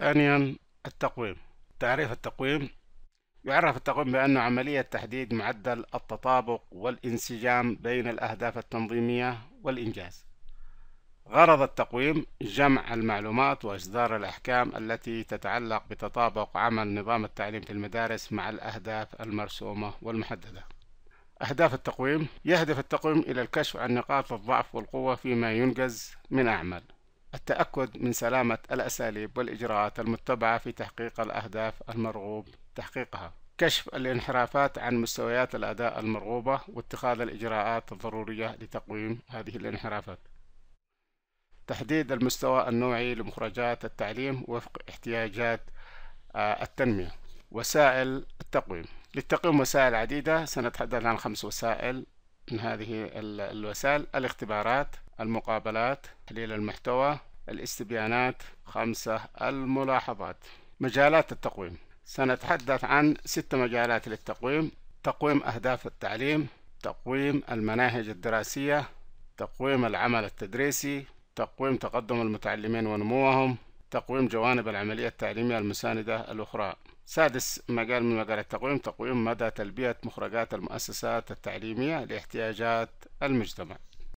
ثانيا التقويم تعريف التقويم يعرف التقويم بأنه عملية تحديد معدل التطابق والانسجام بين الأهداف التنظيمية والإنجاز غرض التقويم جمع المعلومات وإصدار الأحكام التي تتعلق بتطابق عمل نظام التعليم في المدارس مع الأهداف المرسومة والمحددة أهداف التقويم يهدف التقويم إلى الكشف عن نقاط الضعف والقوة فيما ينجز من أعمال التأكد من سلامة الأساليب والإجراءات المتبعة في تحقيق الأهداف المرغوب تحقيقها كشف الانحرافات عن مستويات الأداء المرغوبة واتخاذ الإجراءات الضرورية لتقويم هذه الانحرافات تحديد المستوى النوعي لمخرجات التعليم وفق احتياجات آه، التنمية وسائل التقويم للتقويم وسائل عديدة سنتحدث عن خمس وسائل من هذه الوسائل الاختبارات المقابلات تحليل المحتوى الاستبيانات خمسة الملاحظات مجالات التقويم سنتحدث عن ست مجالات للتقويم تقويم أهداف التعليم تقويم المناهج الدراسية تقويم العمل التدريسي تقويم تقدم المتعلمين ونموهم تقويم جوانب العملية التعليمية المساندة الأخرى سادس مجال من مجال التقويم تقويم مدى تلبية مخرجات المؤسسات التعليمية لاحتياجات المجتمع